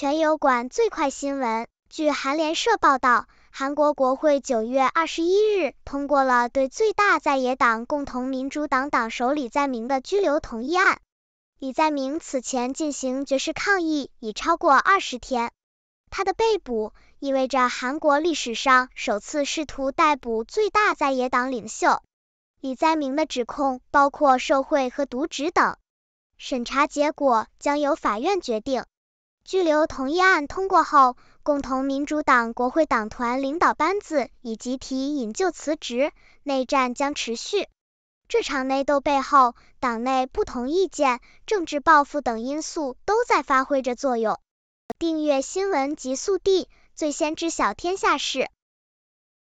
全油管最快新闻。据韩联社报道，韩国国会九月二十一日通过了对最大在野党共同民主党党首李在明的拘留同意案。李在明此前进行绝食抗议已超过二十天，他的被捕意味着韩国历史上首次试图逮捕最大在野党领袖。李在明的指控包括受贿和渎职等，审查结果将由法院决定。拘留同意案通过后，共同民主党国会党团领导班子已集体引咎辞职。内战将持续。这场内斗背后，党内不同意见、政治报复等因素都在发挥着作用。订阅新闻极速递，最先知晓天下事。